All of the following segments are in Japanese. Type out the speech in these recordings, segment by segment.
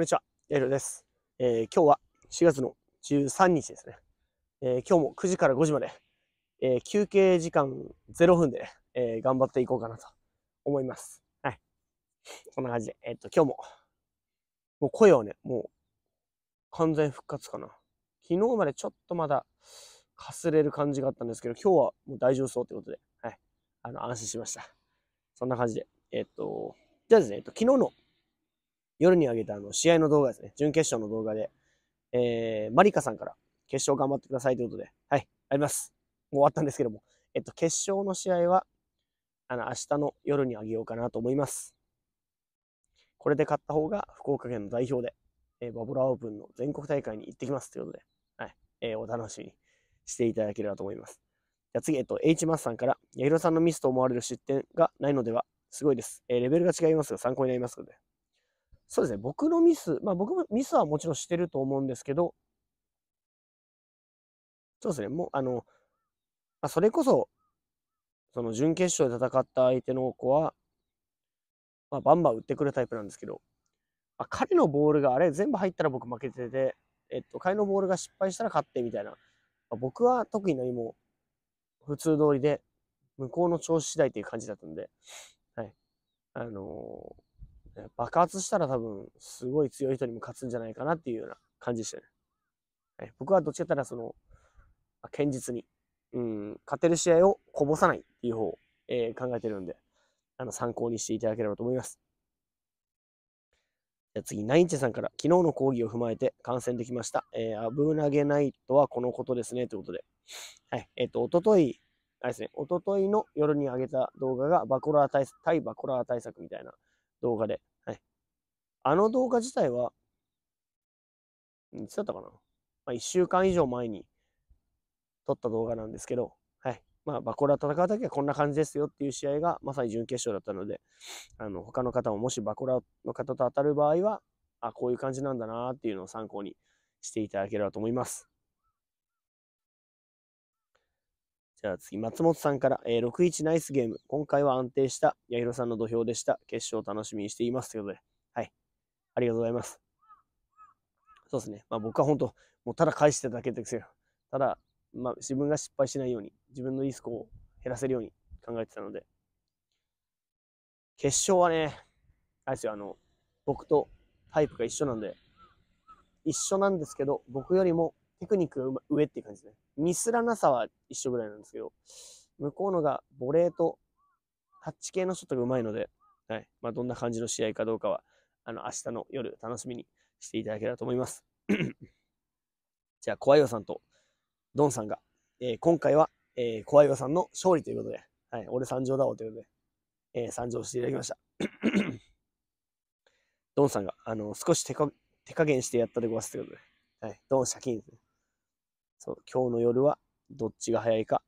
こんにちは、エルです、えー、今日は4月の13日ですね。えー、今日も9時から5時まで、えー、休憩時間0分でね、頑張っていこうかなと思います。はい。そんな感じで、えっと、今日も、もう声をね、もう完全復活かな。昨日までちょっとまだかすれる感じがあったんですけど、今日はもう大丈夫そうということで、はい。あの、安心しました。そんな感じで、えっと、じゃあですね、えっと、昨日の夜に上げたあの試合の動画ですね、準決勝の動画で、えー、マリカさんから決勝頑張ってくださいということで、はい、あります。もう終わったんですけども、えっと、決勝の試合は、あの、明日の夜にあげようかなと思います。これで勝った方が、福岡県の代表で、えー、バブラオープンの全国大会に行ってきますということで、はい、えー、お楽しみにしていただければと思います。じゃ次、えっと、H マスさんから、八尋さんのミスと思われる失点がないのでは、すごいです。えー、レベルが違いますが、参考になりますので、そうですね、僕のミス、まあ僕もミスはもちろんしてると思うんですけど、そうですね、もう、あの、まあ、それこそ、その準決勝で戦った相手の子は、まあ、バンバン打ってくるタイプなんですけど、まあ、彼のボールがあれ全部入ったら僕負けてて、えっと、彼のボールが失敗したら勝ってみたいな、まあ、僕は特に何も普通通りで、向こうの調子次第という感じだったんで、はい。あのー爆発したら多分、すごい強い人にも勝つんじゃないかなっていうような感じでしたね。はい、僕はどっちかったら、その、堅実に、うん、勝てる試合をこぼさないっていう方を、えー、考えてるんで、あの、参考にしていただければと思います。じゃ次、ナインチェさんから、昨日の講義を踏まえて観戦できました。えー、危なげないとはこのことですね、ということで。はい、えっ、ー、と、おととい、あれですね、おとといの夜に上げた動画がバコラー対、対バコラー対策みたいな動画で、あの動画自体は、いつだったかなまあ、1週間以上前に撮った動画なんですけど、はい。まあ、バコラ戦うだけはこんな感じですよっていう試合がまさに準決勝だったので、あの、他の方ももしバコラの方と当たる場合は、あ、こういう感じなんだなっていうのを参考にしていただければと思います。じゃあ次、松本さんから、えー、6-1ナイスゲーム。今回は安定した、八尋さんの土俵でした。決勝楽しみにしています。ということで、ありがとうございます。そうですね。まあ僕は本当、もうただ返してただけですよ。ただ、まあ自分が失敗しないように、自分のリスクを減らせるように考えてたので。決勝はね、あれですよ、あの、僕とタイプが一緒なんで、一緒なんですけど、僕よりもテクニックが上っていう感じですね。ミスらなさは一緒ぐらいなんですけど、向こうのがボレーとタッチ系のショットが上手いので、はい。まあ、どんな感じの試合かどうかはあの、明日の夜楽しみにしていただければと思います。じゃあ、怖いよさんとドンさんが、えー、今回は、えー、怖いよさんの勝利ということで、はい、俺参上だおということで、えー、参上していただきました。ドンさんが、あの、少し手か手加減してやったでごわすということで、はい、ドンシャキンですね。そう、今日の夜はどっちが早いか、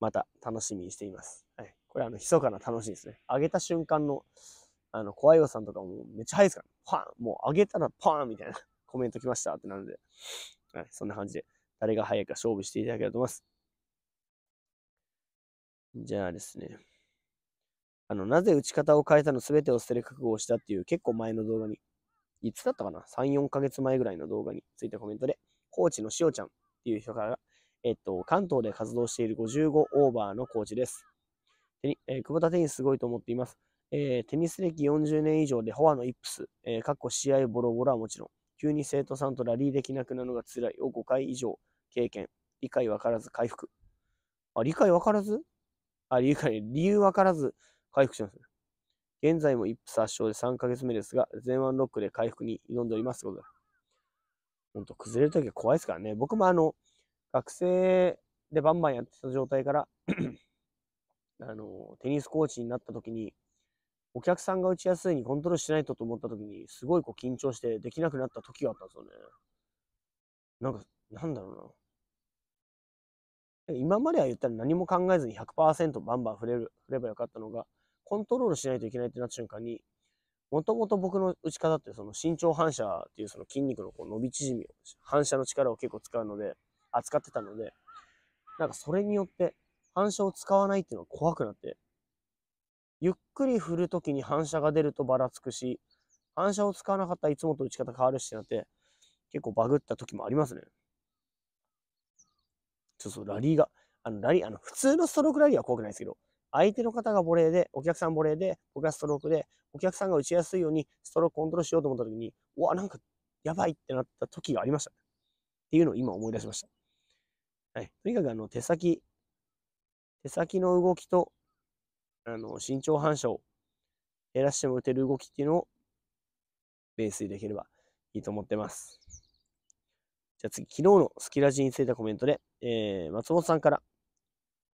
また楽しみにしています。はい、これあの、密かな楽しみですね。上げた瞬間の、あの、怖いおさんとかもめっちゃ早いですから、パンもう上げたらパンみたいな コメント来ましたってなんで、はい、そんな感じで、誰が早いか勝負していただければと思います。じゃあですね。あの、なぜ打ち方を変えたの全てを捨てる覚悟をしたっていう結構前の動画に、いつだったかな ?3、4ヶ月前ぐらいの動画についたコメントで、コーチのしおちゃんっていう人から、えっと、関東で活動している55オーバーのコーチです。えー、久保田テニスすごいと思っています。えー、テニス歴40年以上でフォアのイップス、えー、かっこ試合ボロボロはもちろん、急に生徒さんとラリーできなくなるのが辛いを5回以上経験、理解わからず回復。あ、理解わからずあ、理解、理由わからず回復しますね。現在もイップス発勝で3ヶ月目ですが、全腕ロックで回復に挑んでおりますことだ。ほんと、崩れるときは怖いですからね。僕もあの、学生でバンバンやってた状態から あの、テニスコーチになったときに、お客さんが打ちやすいにコントロールしないとと思った時に、すごいこう緊張してできなくなった時があったんですよね。なんか、なんだろうな。今までは言ったら何も考えずに100%バンバン振れる、振ればよかったのが、コントロールしないといけないってなった瞬間に、もともと僕の打ち方ってその身長反射っていうその筋肉のこう伸び縮みを、反射の力を結構使うので、扱ってたので、なんかそれによって反射を使わないっていうのは怖くなって、ゆっくり振るときに反射が出るとばらつくし、反射を使わなかったらいつもと打ち方変わるしなって、結構バグった時もありますね。そうそう、ラリーが、あの、ラリー、あの、普通のストロークラリーは怖くないですけど、相手の方がボレーで、お客さんボレーで、僕がストロークで、お客さんが打ちやすいようにストロークコントロールしようと思った時に、うわ、なんか、やばいってなった時がありました、ね。っていうのを今思い出しました。はい。とにかく、あの、手先、手先の動きとあの、身長反射を減らしても打てる動きっていうのをベースにできればいいと思ってます。じゃあ次、昨日のスキラジについたコメントで、えー、松本さんから、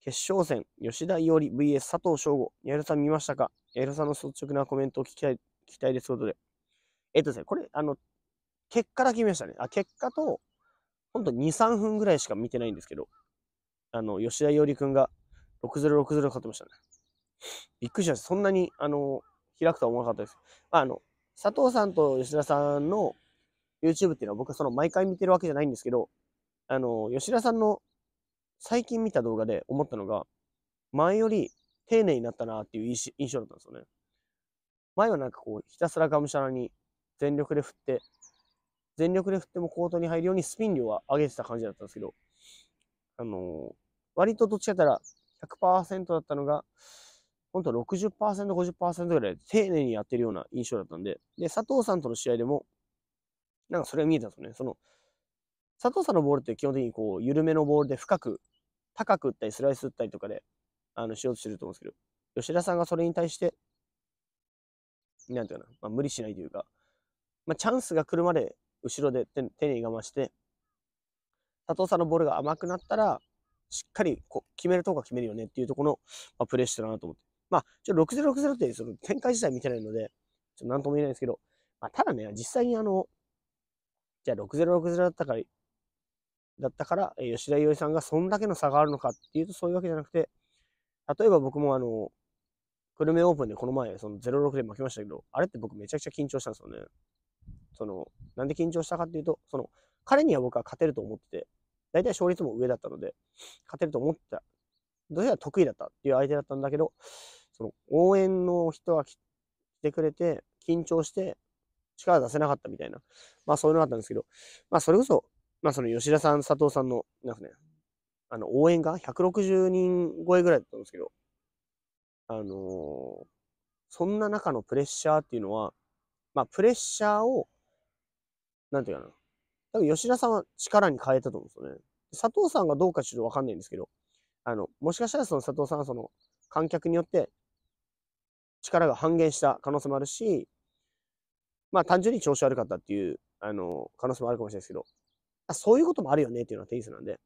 決勝戦、吉田伊織 VS 佐藤翔吾、矢野さん見ましたか矢野さんの率直なコメントを聞きたい、聞きたいですということで。えっ、とですね、これ、あの、結果だけ見ましたね。あ、結果と、ほんと2、3分ぐらいしか見てないんですけど、あの、吉田伊織くんが6-0、6-0勝ってましたね。びっくりしました。そんなに、あの、開くとは思わなかったです。まあ、あの、佐藤さんと吉田さんの YouTube っていうのは僕はその毎回見てるわけじゃないんですけど、あの、吉田さんの最近見た動画で思ったのが、前より丁寧になったなっていう印象だったんですよね。前はなんかこう、ひたすらがむしゃらに全力で振って、全力で振ってもコートに入るようにスピン量は上げてた感じだったんですけど、あのー、割とどっちかったら100%だったのが、本当は60%、50%ぐらい丁寧にやってるような印象だったんで、で、佐藤さんとの試合でも、なんかそれが見えたんですよね。その、佐藤さんのボールって基本的にこう、緩めのボールで深く、高く打ったり、スライス打ったりとかで、あの、しようとしてると思うんですけど、吉田さんがそれに対して、なんていうかな、まあ、無理しないというか、まあ、チャンスが来るまで後ろで丁寧に我慢して、佐藤さんのボールが甘くなったら、しっかりこ決めるとこは決めるよねっていうところの、まあ、プレーしてたなと思って。まあ、ちょっと6060ってその展開自体見てないので、ちょっとなんとも言えないんですけど、まあ、ただね、実際にあの、じゃあ6060だったから、だったから、吉田伊織さんがそんだけの差があるのかっていうとそういうわけじゃなくて、例えば僕もあの、久留米オープンでこの前、その06で負けましたけど、あれって僕めちゃくちゃ緊張したんですよね。その、なんで緊張したかっていうと、その、彼には僕は勝てると思ってて、大体勝率も上だったので、勝てると思ってた。どうせは得意だったっていう相手だったんだけど、その応援の人が来てくれて、緊張して力出せなかったみたいな、まあそういうのがあったんですけど、まあそれこそ、まあその吉田さん、佐藤さんの、なんかね、あの応援が160人超えぐらいだったんですけど、あのー、そんな中のプレッシャーっていうのは、まあプレッシャーを、なんていうかな、多分吉田さんは力に変えたと思うんですよね。佐藤さんがどうかちょっとわかんないんですけど、あの、もしかしたらその佐藤さんはその観客によって力が半減した可能性もあるし、まあ単純に調子悪かったっていう、あの、可能性もあるかもしれないですけど、そういうこともあるよねっていうのはテニスなんで。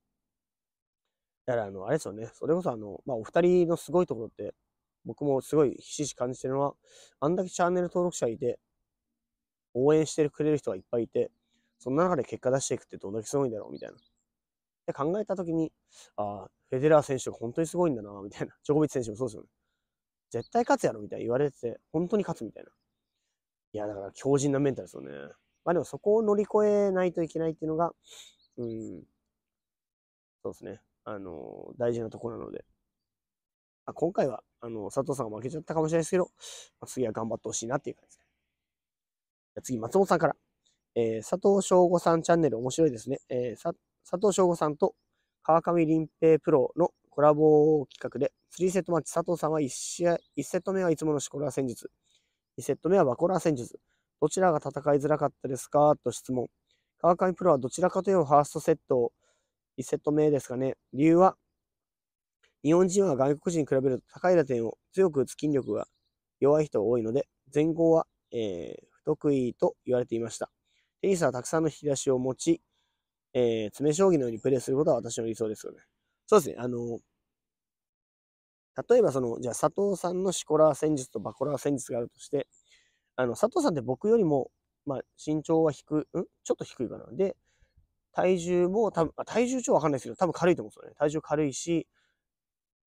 だから、あの、あれですよね。それこそ、あの、まあ、お二人のすごいところって、僕もすごいひしひし感じてるのは、あんだけチャンネル登録者いて、応援してくれる人がいっぱいいて、そんな中で結果出していくってどんだけすごいんだろうみたいな。で考えたときに、ああ、フェデラー選手が本当にすごいんだな、みたいな。ジョコビッチ選手もそうですよね。絶対勝つやろみたいに言われてて、本当に勝つみたいな。いや、だから強靭なメンタルですよね。まあでもそこを乗り越えないといけないっていうのが、うん、そうですね。あの、大事なとこなので。あ今回は、あの、佐藤さんが負けちゃったかもしれないですけど、まあ、次は頑張ってほしいなっていう感じですね。じゃ次、松本さんから。えー、佐藤翔吾さんチャンネル面白いですね。えー、佐藤翔吾さんと川上林平プロのコラボ企画で、3セットマッチ佐藤さんは 1, 試合1セット目はいつものシコラ戦術、2セット目はバコラ戦術、どちらが戦いづらかったですかと質問。川上プロはどちらかというとファーストセットを1セット目ですかね。理由は、日本人は外国人に比べると高い打点を強く打つ筋力が弱い人が多いので、前後は、えー、不得意と言われていました。テニスはたくさんの引き出しを持ち、えー、詰将棋のようにプレーすることは私の理想ですよね。そうですね、あの、例えばその、じゃあ佐藤さんのシコラー戦術とバコラー戦術があるとして、あの、佐藤さんって僕よりも、まあ、身長は低い、んちょっと低いかな。で、体重も多分、あ体重超わかんないですけど、多分軽いと思うんですよね。体重軽いし、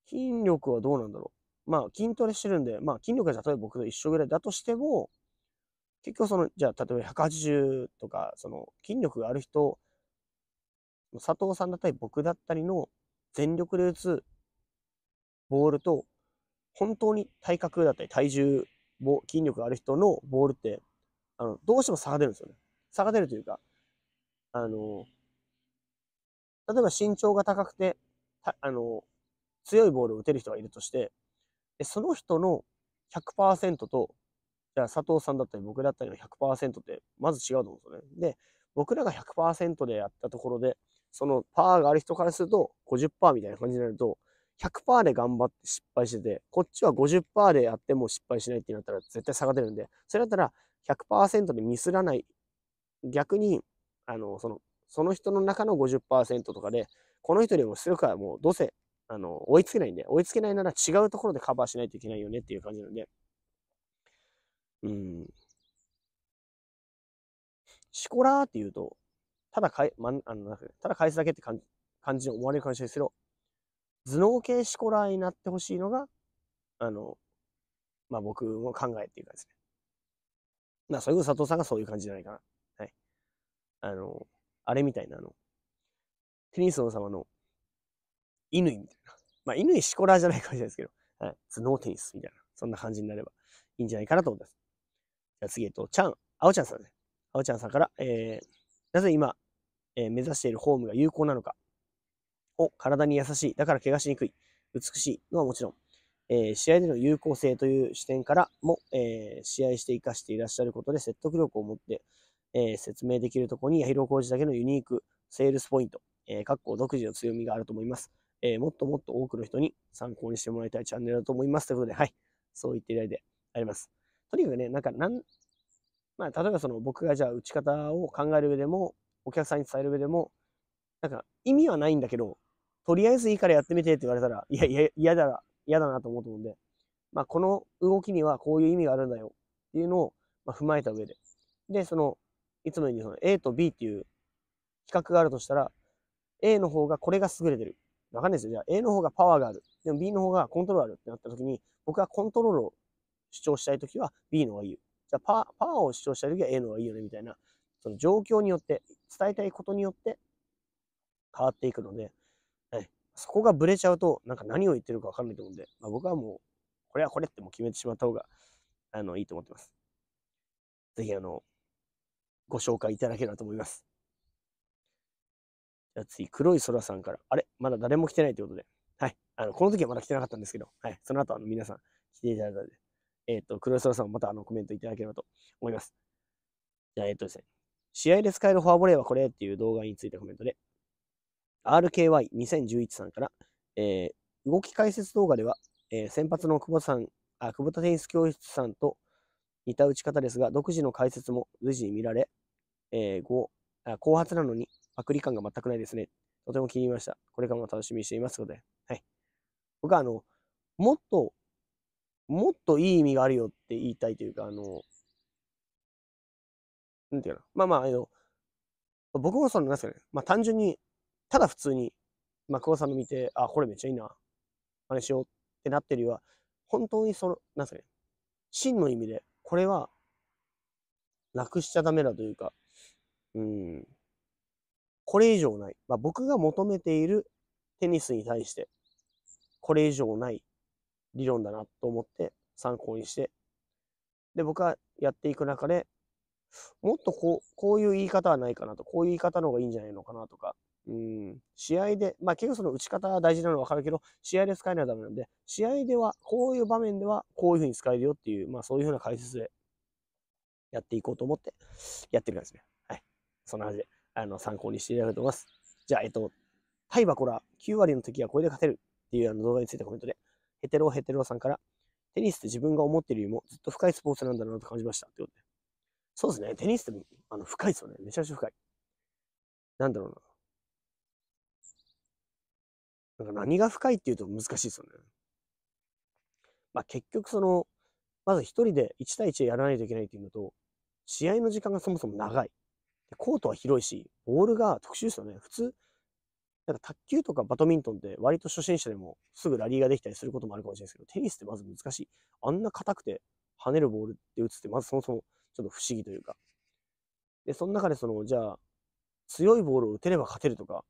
筋力はどうなんだろう。まあ、筋トレしてるんで、まあ、筋力が例えば僕と一緒ぐらいだとしても、結局その、じゃあ、例えば180とか、その、筋力がある人、佐藤さんだったり僕だったりの全力で打つボールと、本当に体格だったり体重、筋力がある人のボールって、あの、どうしても差が出るんですよね。差が出るというか、あの、例えば身長が高くて、あの、強いボールを打てる人がいるとして、でその人の100%と、じゃあ佐藤さんだったり僕だったりの100%って、まず違うと思うんですよね。で、僕らが100%でやったところで、そのパワーがある人からすると50%みたいな感じになると、100%で頑張って失敗してて、こっちは50%でやっても失敗しないってなったら絶対差が出るんで、それだったら100%でミスらない、逆に、あの、その、その人の中の50%とかで、この人よりもするからもうどうせ、あの、追いつけないんで、追いつけないなら違うところでカバーしないといけないよねっていう感じなんで、うん。シコラーって言うと、ただかい、まん、あの、ただ返すだけって感じ、感じに思われるかもしれないですけど、頭脳系シコラーになってほしいのが、あの、まあ、僕の考えっていうかですね。まあ、そうこそ佐藤さんがそういう感じじゃないかな。はい。あの、あれみたいな、の、テニスの様の、乾みたいな。まあ、乾シコラーじゃないかもしれないですけど、はい。頭脳テニスみたいな。そんな感じになればいいんじゃないかなと思います。じゃあ次、えっと、ちゃん、あおちゃんさんね。あおちゃんさんから、えー、なぜ今、え目指しているフォームが有効なのかを体に優しい、だから怪我しにくい、美しいのはもちろん、えー、試合での有効性という視点からも、えー、試合して生かしていらっしゃることで説得力を持って、えー、説明できるところに、八広浩二だけのユニークセールスポイント、えー、各校独自の強みがあると思います、えー。もっともっと多くの人に参考にしてもらいたいチャンネルだと思います。ということで、はい、そう言っていただいてあります。とにかくね、なんか、なんまあ、例えばその僕がじゃあ打ち方を考える上でも、お客さんに伝える上でも、なんか意味はないんだけど、とりあえずいいからやってみてって言われたら、いや、いや、嫌だな、嫌だなと思うと思うんで、まあ、この動きにはこういう意味があるんだよっていうのを、ま踏まえた上で。で、その、いつもようにその A と B っていう比較があるとしたら、A の方がこれが優れてる。わかんないですよ。じゃあ A の方がパワーがある。でも B の方がコントロールあるってなった時に、僕はコントロールを主張したい時は B の方がいいよ。じゃあパワーを主張したい時は A の方がいいよねみたいな。その状況によって、伝えたいことによって変わっていくので、はい、そこがブレちゃうと、なんか何を言ってるかわかんないと思うんで、まあ、僕はもう、これはこれってもう決めてしまった方が、あの、いいと思ってます。ぜひ、あの、ご紹介いただければと思います。じゃあ次、黒い空さんから、あれまだ誰も来てないということで、はい。あの、この時はまだ来てなかったんですけど、はい。その後、あの、皆さん来ていただいたので、えっ、ー、と、黒い空さんもまたあの、コメントいただければと思います。じゃあ、えっ、ー、とですね、試合で使えるフォアボレーはこれっていう動画についてコメントで、RKY2011 さんから、えー、動き解説動画では、えー、先発の久保さん、あ、久保田テニス教室さんと似た打ち方ですが、独自の解説も随時に見られ、えー、後後発なのにパクリ感が全くないですね。とても気に入りました。これからも楽しみにしていますので、はい。僕は、あの、もっと、もっといい意味があるよって言いたいというか、あの、なんていうの、まあまあ、あの、僕もその、なんですかね、まあ単純に、ただ普通に、まあ、久保さんの見て、あ、これめっちゃいいな、真似しようってなってるよりは、本当にその、なんですかね、真の意味で、これは、なくしちゃダメだというか、うん、これ以上ない。まあ僕が求めているテニスに対して、これ以上ない理論だなと思って参考にして、で、僕はやっていく中で、もっとこう、こういう言い方はないかなと、こういう言い方の方がいいんじゃないのかなとか、うん、試合で、まあ結局その打ち方は大事なのはわかるけど、試合で使えないとダメなんで、試合では、こういう場面ではこういう風に使えるよっていう、まあそういう風な解説でやっていこうと思ってやってる感じですね。はい。そんな感じで、あの、参考にしていただけると思います。じゃあ、えっと、タイバコラ9割の時はこれで勝てるっていうあの動画についてコメントで、ヘテロヘテロさんから、テニスって自分が思ってるよりもずっと深いスポーツなんだなと感じました。ということで。そうですね。テニスってあの深いですよね。めちゃくちゃ深い。なんだろうな。なんか何が深いっていうと難しいですよね。まあ結局その、まず一人で1対1でやらないといけないっていうのと、試合の時間がそもそも長い。コートは広いし、ボールが特殊ですよね。普通、なんか卓球とかバドミントンって割と初心者でもすぐラリーができたりすることもあるかもしれないですけど、テニスってまず難しい。あんな硬くて跳ねるボールって打つってまずそもそもちょっと不思議というか。で、その中でその、じゃあ、強いボールを打てれば勝てるとか、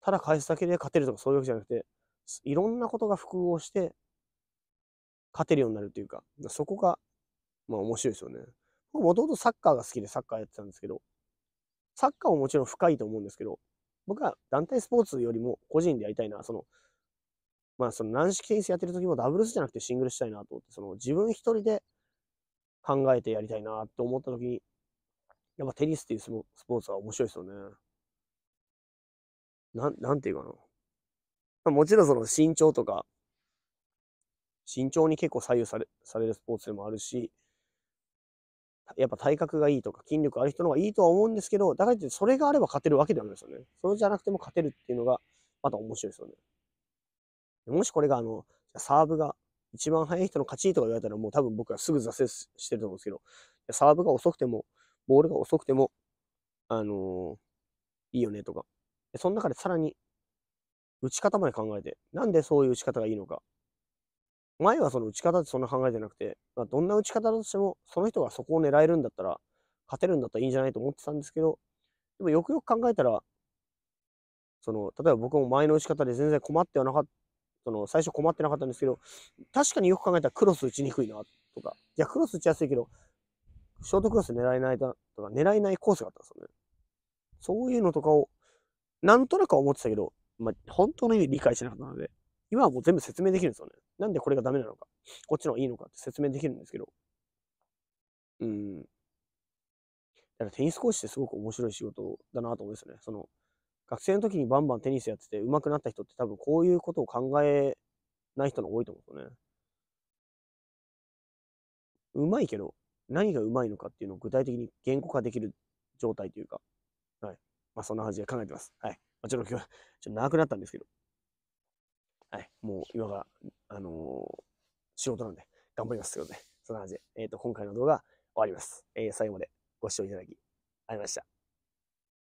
ただ返すだけで勝てるとかそういうわけじゃなくて、いろんなことが複合して、勝てるようになるというか、そこが、まあ面白いですよね。僕もともとサッカーが好きでサッカーやってたんですけど、サッカーももちろん深いと思うんですけど、僕は団体スポーツよりも個人でやりたいな、その、まあその軟式テニスやってる時もダブルスじゃなくてシングルしたいなと思って、その自分一人で考えてやりたいなと思った時に、やっぱテニスっていうスポーツは面白いですよね。なん、なんていうかな。もちろんその身長とか、身長に結構左右され、されるスポーツでもあるし、やっぱ体格がいいとか筋力ある人の方がいいとは思うんですけど、だからってそれがあれば勝てるわけではないですよね。それじゃなくても勝てるっていうのが、また面白いですよね。もしこれがあの、サーブが一番速い人の勝ちとか言われたらもう多分僕はすぐ挫折してると思うんですけど、サーブが遅くても、ボールが遅くても、あのー、いいよねとか。その中でさらに、打ち方まで考えて、なんでそういう打ち方がいいのか。前はその打ち方ってそんな考えてなくて、まあ、どんな打ち方だとしても、その人がそこを狙えるんだったら、勝てるんだったらいいんじゃないと思ってたんですけど、でもよくよく考えたら、その、例えば僕も前の打ち方で全然困ってはなかっその、最初困ってなかったんですけど、確かによく考えたらクロス打ちにくいな、とか。いや、クロス打ちやすいけど、ショートクロス狙えないだ、とか、狙えないコースがあったんですよね。そういうのとかを、なんとなくは思ってたけど、まあ、本当の意味理解しなかったので、今はもう全部説明できるんですよね。なんでこれがダメなのか、こっちの方がいいのかって説明できるんですけど。うん。だからテニス講師ってすごく面白い仕事だなと思うんですよね。その、学生の時にバンバンテニスやってて上手くなった人って多分こういうことを考えない人の多いと思うとね。上手いけど、何が上手いのかっていうのを具体的に言語化できる状態というか、はい。まあそんな感じで考えてます。はい。まあ、ちょっと今日、ちょっと長くなったんですけど、はい。もう今が、あのー、仕事なんで頑張りますけどね。そんな感じで、えっ、ー、と、今回の動画終わります。えー、最後までご視聴いただきありがとうございました。